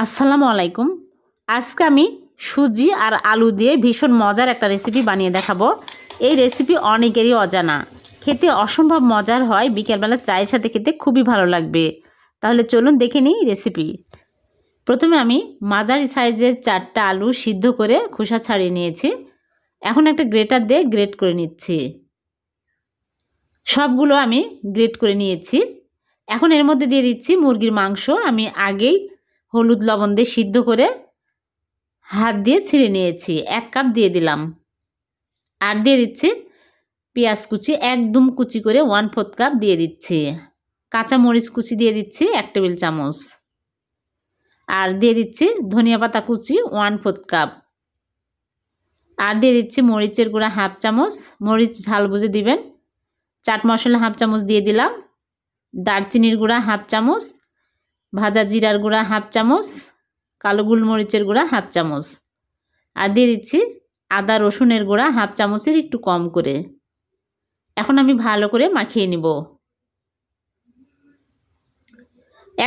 আসসালামু আলাইকুম আজকে আমি সুজি আর আলু দিয়ে ভীষণ মজার একটা রেসিপি বানিয়ে দেখাবো এই রেসিপি অনেকেরই অজানা খেতে অসম্ভব মজার হয় বিকেলবেলা চায়ের সাথে খেতে খুবই ভালো লাগবে তাহলে চলুন দেখে নিই রেসিপি প্রথমে আমি মাঝারি সাইজের চারটা আলু সিদ্ধ করে খোসা ছাড়িয়ে নিয়েছি এখন একটা গ্রেটার দিয়ে গ্রেট করে নিচ্ছি সবগুলো আমি গ্রেট করে নিয়েছি এখন এর মধ্যে দিয়ে দিচ্ছি মুরগির মাংস আমি আগেই হলুদ লবণ দিয়ে সিদ্ধ করে হাত দিয়ে ছিঁড়ে নিয়েছি এক কাপ দিয়ে দিলাম আর দিয়ে দিচ্ছি পেঁয়াজ কুচি একদম কুচি করে ওয়ান ফোর্থ কাপ দিয়ে দিচ্ছি কাঁচা মরিচ কুচি দিয়ে দিচ্ছি এক টেবিল চামচ আর দিয়ে দিচ্ছি ধনিয়া পাতা কুচি ওয়ান ফোর্থ কাপ আর দিয়ে দিচ্ছি মরিচের গুঁড়া হাফ চামচ মরিচ ঝাল বুঝে দিবেন চাট মশলা হাফ চামচ দিয়ে দিলাম দারচিনির গুঁড়া হাফ চামচ ভাজা জিরার গুঁড়া হাফ চামচ কালো গুলমরিচের গুঁড়া হাফ চামচ আর দিয়ে দিচ্ছি আদা রসুনের গুঁড়া হাফ চামচের একটু কম করে এখন আমি ভালো করে মাখিয়ে নিব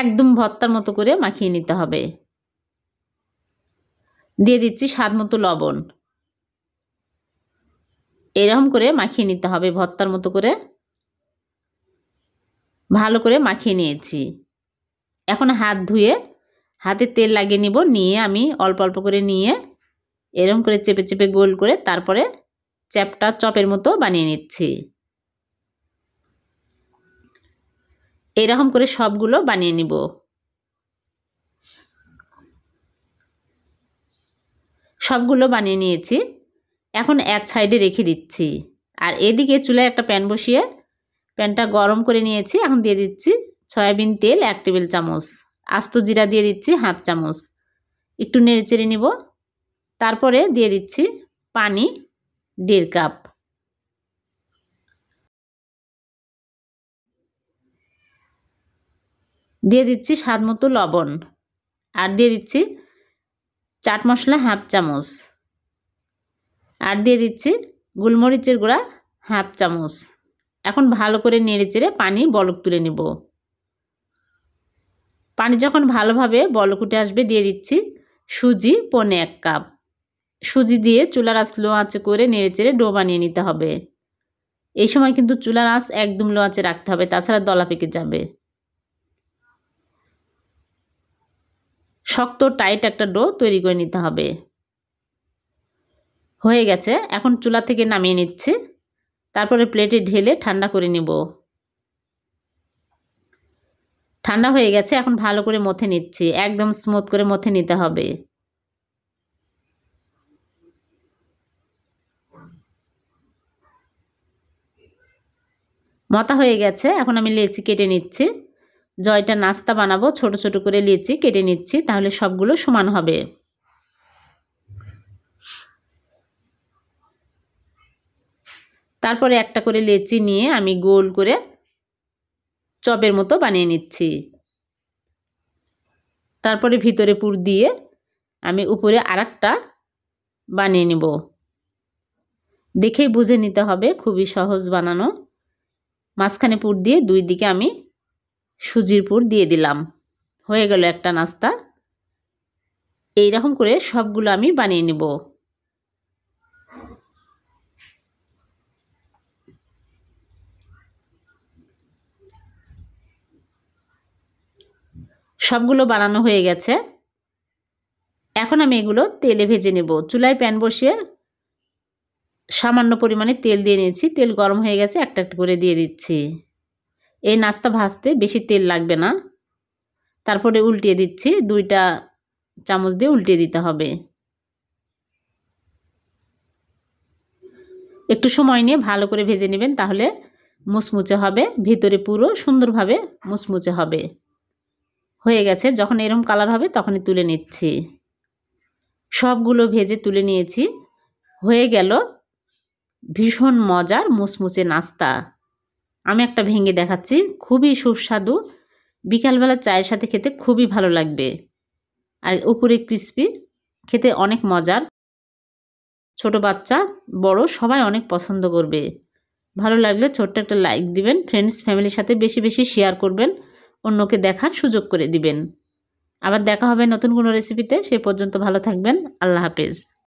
একদম ভর্তার মতো করে মাখিয়ে নিতে হবে দিয়ে দিচ্ছি স্বাদ মতো লবণ এরকম করে মাখিয়ে নিতে হবে ভর্তার মতো করে ভালো করে মাখিয়ে নিয়েছি এখন হাত ধুয়ে হাতে তেল লাগিয়ে নিব নিয়ে আমি অল্প অল্প করে নিয়ে এরম করে চেপে চেপে গোল করে তারপরে চ্যাপটা চপের মতো বানিয়ে নিচ্ছি এরকম করে সবগুলো বানিয়ে নিব সবগুলো বানিয়ে নিয়েছি এখন এক সাইডে রেখে দিচ্ছি আর এদিকে চুলায় একটা প্যান বসিয়ে প্যানটা গরম করে নিয়েছি এখন দিয়ে দিচ্ছি সয়াবিন তেল এক টেবিল চামচ আস্ত জিরা দিয়ে দিচ্ছি হাফ চামচ একটু নেড়ে চেড়ে নিব তারপরে দিয়ে দিচ্ছি পানি দেড় কাপ দিয়ে দিচ্ছি স্বাদ মতো লবণ আর দিয়ে দিচ্ছি চাট মশলা হাফ চামচ আর দিয়ে দিচ্ছি গোলমরিচের গুঁড়া হাফ চামচ এখন ভালো করে নেড়ে চেড়ে পানি বলক তুলে নেবো পানি যখন ভালোভাবে বলকুটে আসবে দিয়ে দিচ্ছি সুজি পনে এক কাপ সুজি দিয়ে চুলার আঁচ লো আঁচে করে নেড়ে চেড়ে ডো বানিয়ে নিতে হবে এই সময় কিন্তু চুলার আঁচ একদম লো আঁচে রাখতে হবে তাছাড়া দলা পেকে যাবে শক্ত টাইট একটা ডো তৈরি করে নিতে হবে হয়ে গেছে এখন চুলা থেকে নামিয়ে নিচ্ছে তারপরে প্লেটে ঢেলে ঠান্ডা করে নেব ঠান্ডা হয়ে গেছে এখন ভালো করে মথে নিচ্ছি একদম স্মুথ করে মথে নিতে হবে মতা হয়ে গেছে এখন আমি লেচি কেটে নিচ্ছি জয়টা নাস্তা বানাবো ছোট ছোট করে লেচি কেটে নিচ্ছি তাহলে সবগুলো সমান হবে তারপরে একটা করে লেচি নিয়ে আমি গোল করে চপের মতো বানিয়ে নিচ্ছি তারপরে ভিতরে পুর দিয়ে আমি উপরে আর বানিয়ে নেব দেখেই বুঝে নিতে হবে খুবই সহজ বানানো মাঝখানে পুর দিয়ে দুই দিকে আমি সুজির পুর দিয়ে দিলাম হয়ে গেল একটা নাস্তা এই রকম করে সবগুলো আমি বানিয়ে নেব সবগুলো বানানো হয়ে গেছে এখন আমি এগুলো তেলে ভেজে নেব চুলায় প্যান বসিয়ে সামান্য পরিমাণে তেল দিয়ে নিয়েছি তেল গরম হয়ে গেছে একটা একটা করে দিয়ে দিচ্ছি এই নাস্তা ভাজতে বেশি তেল লাগবে না তারপরে উল্টিয়ে দিচ্ছি দুইটা চামচ দিয়ে উল্টিয়ে দিতে হবে একটু সময় নিয়ে ভালো করে ভেজে নেবেন তাহলে মুচমুচে হবে ভিতরে পুরো সুন্দরভাবে মুচমুচে হবে হয়ে গেছে যখন এরম কালার হবে তখনই তুলে নিচ্ছি সবগুলো ভেজে তুলে নিয়েছি হয়ে গেল ভীষণ মজার মুচমুচে নাস্তা আমি একটা ভেঙে দেখাচ্ছি খুবই সুস্বাদু বিকালবেলা চায়ের সাথে খেতে খুবই ভালো লাগবে আর উপরে ক্রিসপি খেতে অনেক মজার ছোট বাচ্চা বড় সবাই অনেক পছন্দ করবে ভালো লাগলে ছোট্ট একটা লাইক দিবেন ফ্রেন্ডস ফ্যামিলির সাথে বেশি বেশি শেয়ার করবেন অন্যকে দেখার সুযোগ করে দিবেন আবার দেখা হবে নতুন কোনো রেসিপিতে সে পর্যন্ত ভালো থাকবেন আল্লাহ হাফেজ